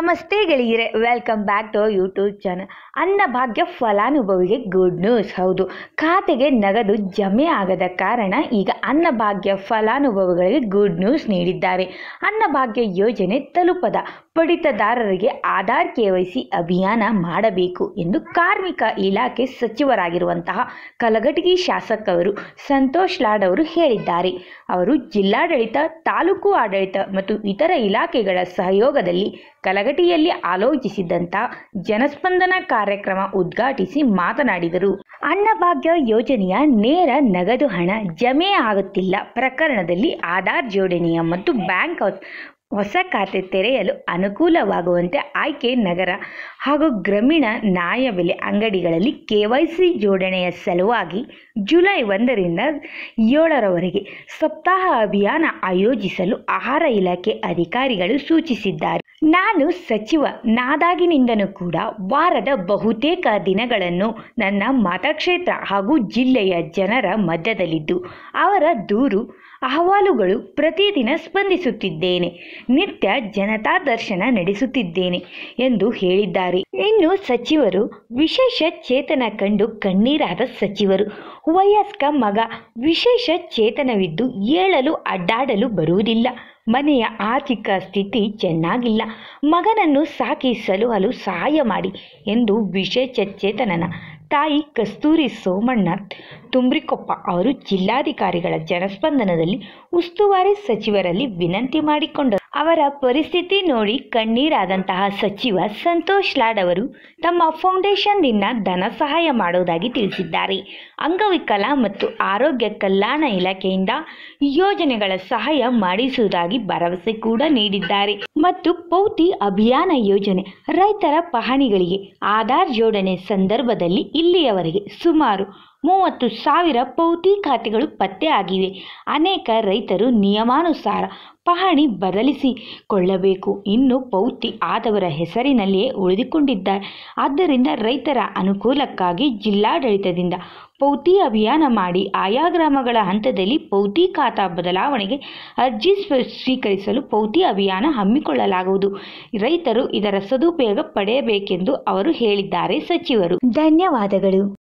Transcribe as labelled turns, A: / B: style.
A: ನಮಸ್ತೆ ಗೆಳೆಯರೆ welcome back to YouTube channel Annabhagya ಫಲಾನುಭವಿಗೆ ಗುಡ್ ನ್ಯೂಸ್ ಹೌದು ಖಾತೆಗೆ ನಗದು ಜಮೆ ಆಗದ ಕಾರಣ ಈಗ ಅನ್ನಭಾಗ್ಯ ಫಲಾನುಭವಿಗಳಿಗೆ ಗುಡ್ ನ್ಯೂಸ್ ನೀಡಿದ್ದಾರೆ ಅನ್ನಭಾಗ್ಯ ಯೋಜನೆ ತಲುಪದ ಪಡಿತದಾರರಿಗೆ ಆಧಾರ್ ಕೆ ಅಭಿಯಾನ ಮಾಡಬೇಕು ಎಂದು ಕಾರ್ಮಿಕ ಇಲಾಖೆ ಸಚಿವರಾಗಿರುವಂತಹ ಕಲಘಟಗಿ ಶಾಸಕರು ಸಂತೋಷ್ ಲಾಡ್ ಅವರು ಹೇಳಿದ್ದಾರೆ ಅವರು ಜಿಲ್ಲಾಡಳಿತ ತಾಲೂಕು ಆಡಳಿತ ಮತ್ತು ಇತರ ಇಲಾಖೆಗಳ ಸಹಯೋಗದಲ್ಲಿ ಕಲಘಟಗಿ ಪ್ರಗತಿಯಲ್ಲಿ ಆಲೋಚಿಸಿದಂತ ಜನಸ್ಪಂದನ ಕಾರ್ಯಕ್ರಮ ಉದ್ಘಾಟಿಸಿ ಮಾತನಾಡಿದರು ಅನ್ನಭಾಗ್ಯ ಯೋಜನೆಯ ನೇರ ನಗದು ಹಣ ಜಮೆ ಆಗುತ್ತಿಲ್ಲ ಪ್ರಕರಣದಲ್ಲಿ ಆಧಾರ್ ಜೋಡಣೆಯ ಮತ್ತು ಬ್ಯಾಂಕ್ ಹೊಸ ಖಾತೆ ತೆರೆಯಲು ಅನುಕೂಲವಾಗುವಂತೆ ಆಯ್ಕೆ ನಗರ ಹಾಗೂ ಗ್ರಾಮೀಣ ನ್ಯಾಯಬೆಲೆ ಅಂಗಡಿಗಳಲ್ಲಿ ಕೆ ಜೋಡಣೆಯ ಸಲುವಾಗಿ ಜುಲೈ ಒಂದರಿಂದ ಏಳರವರೆಗೆ ಸಪ್ತಾಹ ಅಭಿಯಾನ ಆಯೋಜಿಸಲು ಆಹಾರ ಇಲಾಖೆ ಅಧಿಕಾರಿಗಳು ಸೂಚಿಸಿದ್ದಾರೆ ನಾನು ಸಚಿವ ನಾದಾಗಿನಿಂದನೂ ಕೂಡ ವಾರದ ಬಹುತೇಕ ದಿನಗಳನ್ನು ನನ್ನ ಮತಕ್ಷೇತ್ರ ಹಾಗೂ ಜಿಲ್ಲೆಯ ಜನರ ಮಧ್ಯದಲ್ಲಿದ್ದು ಅವರ ದೂರು ಅಹವಾಲುಗಳು ಪ್ರತಿದಿನ ಸ್ಪಂದಿಸುತ್ತಿದ್ದೇನೆ ನಿತ್ಯ ಜನತಾ ದರ್ಶನ ನಡೆಸುತ್ತಿದ್ದೇನೆ ಎಂದು ಹೇಳಿದ್ದಾರೆ ಇನ್ನು ಸಚಿವರು ವಿಶೇಷ ಚೇತನ ಕಂಡು ಕಣ್ಣೀರಾದ ಸಚಿವರು ವಯಸ್ಕ ಮಗ ವಿಶೇಷ ಚೇತನವಿದ್ದು ಏಳಲು ಅಡ್ಡಾಡಲು ಬರುವುದಿಲ್ಲ ಮನೆಯ ಆರ್ಥಿಕ ಸ್ಥಿತಿ ಚೆನ್ನಾಗಿಲ್ಲ ಮಗನನ್ನು ಸಾಕಿ ಸಲುಹಲು ಸಹಾಯ ಮಾಡಿ ಎಂದು ವಿಶೇಷ ಚೇತನನ ತಾಯಿ ಕಸ್ತೂರಿ ಸೋಮಣ್ಣ ತುಂಬ್ರಿಕೊಪ್ಪ ಅವರು ಜಿಲ್ಲಾಧಿಕಾರಿಗಳ ಜನಸ್ಪಂದನದಲ್ಲಿ ಉಸ್ತುವಾರಿ ಸಚಿವರಲ್ಲಿ ವಿನಂತಿ ಮಾಡಿಕೊಂಡರು ಅವರ ಪರಿಸ್ಥಿತಿ ನೋಡಿ ಕಣ್ಣೀರಾದಂತಹ ಸಚಿವ ಸಂತೋಷ್ ಲಾಡ್ ಅವರು ತಮ್ಮ ಫೌಂಡೇಶನ್ನಿಂದ ಧನ ಸಹಾಯ ಮಾಡುವುದಾಗಿ ತಿಳಿಸಿದ್ದಾರೆ ಅಂಗವಿಕಲ ಮತ್ತು ಆರೋಗ್ಯ ಕಲ್ಯಾಣ ಇಲಾಖೆಯಿಂದ ಯೋಜನೆಗಳ ಸಹಾಯ ಮಾಡಿಸುವುದಾಗಿ ಭರವಸೆ ಕೂಡ ನೀಡಿದ್ದಾರೆ ಮತ್ತು ಪೌತಿ ಅಭಿಯಾನ ಯೋಜನೆ ರೈತರ ಪಹಣಿಗಳಿಗೆ ಆಧಾರ್ ಜೋಡಣೆ ಸಂದರ್ಭದಲ್ಲಿ ಇಲ್ಲಿಯವರೆಗೆ ಸುಮಾರು ಮೂವತ್ತು ಸಾವಿರ ಪೌತಿ ಖಾತೆಗಳು ಪತ್ತೆ ಆಗಿವೆ ಅನೇಕ ರೈತರು ನಿಯಮಾನುಸಾರ ಪಹಣಿ ಬದಲಿಸಿಕೊಳ್ಳಬೇಕು ಇನ್ನು ಪೌತಿ ಆದವರ ಹೆಸರಿನಲ್ಲಿಯೇ ಉಳಿದುಕೊಂಡಿದ್ದಾರೆ ಆದ್ದರಿಂದ ರೈತರ ಅನುಕೂಲಕ್ಕಾಗಿ ಜಿಲ್ಲಾಡಳಿತದಿಂದ ಪೌತಿ ಅಭಿಯಾನ ಮಾಡಿ ಆಯಾ ಗ್ರಾಮಗಳ ಹಂತದಲ್ಲಿ ಪೌತಿ ಖಾತಾ ಬದಲಾವಣೆಗೆ ಅರ್ಜಿ ಸ್ವೀಕರಿಸಲು ಪೌತಿ ಅಭಿಯಾನ ಹಮ್ಮಿಕೊಳ್ಳಲಾಗುವುದು ರೈತರು ಇದರ ಸದುಪಯೋಗ ಪಡೆಯಬೇಕೆಂದು ಅವರು ಹೇಳಿದ್ದಾರೆ ಸಚಿವರು ಧನ್ಯವಾದಗಳು